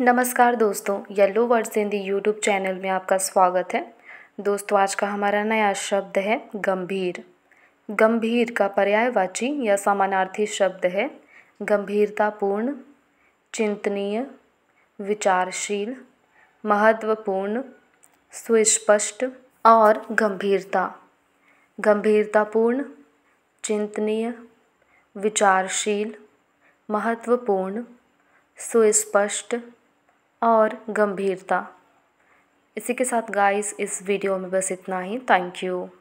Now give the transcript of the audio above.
नमस्कार दोस्तों Yellow Words Hindi YouTube channel में आपका स्वागत है दोस्तों आज का हमारा नया शब्द है गंभीर गंभीर का पर्यायवाची या समानार्थी शब्द है गंभीरतापूर्ण चिंतनीय विचारशील महत्वपूर्ण सुस्पष्ट और गंभीरता गंभीरतापूर्ण चिंतनीय विचारशील महत्वपूर्ण सुस्पष्ट और गंभीरता इसी के साथ गाइस इस वीडियो में बस इतना ही थैंक यू